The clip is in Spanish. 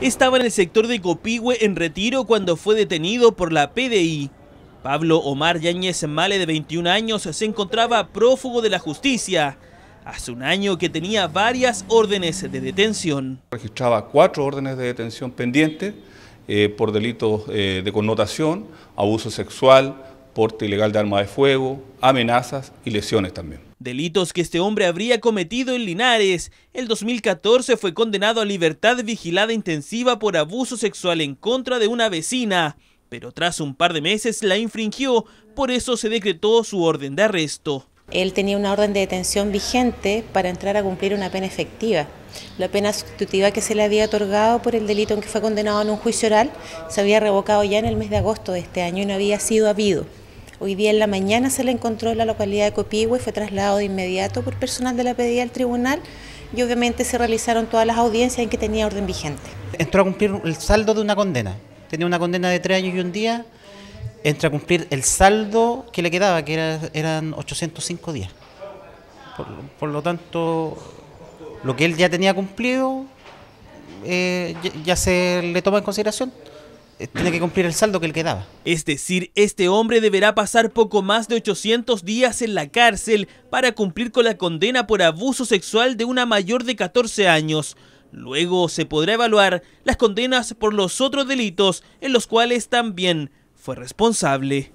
Estaba en el sector de Copihue en retiro cuando fue detenido por la PDI. Pablo Omar Yáñez Male, de 21 años, se encontraba prófugo de la justicia. Hace un año que tenía varias órdenes de detención. Registraba cuatro órdenes de detención pendientes eh, por delitos eh, de connotación, abuso sexual, porte ilegal de arma de fuego, amenazas y lesiones también delitos que este hombre habría cometido en Linares. El 2014 fue condenado a libertad vigilada intensiva por abuso sexual en contra de una vecina, pero tras un par de meses la infringió, por eso se decretó su orden de arresto. Él tenía una orden de detención vigente para entrar a cumplir una pena efectiva. La pena sustitutiva que se le había otorgado por el delito en que fue condenado en un juicio oral se había revocado ya en el mes de agosto de este año y no había sido habido. Hoy día en la mañana se le encontró en la localidad de Copihue, fue trasladado de inmediato por personal de la pedida al tribunal y obviamente se realizaron todas las audiencias en que tenía orden vigente. Entró a cumplir el saldo de una condena. Tenía una condena de tres años y un día, entró a cumplir el saldo que le quedaba, que era, eran 805 días. Por, lo tanto, lo que él ya tenía cumplido eh, ya se le toma en consideración. Eh, tiene que cumplir el saldo que le quedaba. Es decir, este hombre deberá pasar poco más de 800 días en la cárcel para cumplir con la condena por abuso sexual de una mayor de 14 años. Luego se podrá evaluar las condenas por los otros delitos en los cuales también fue responsable.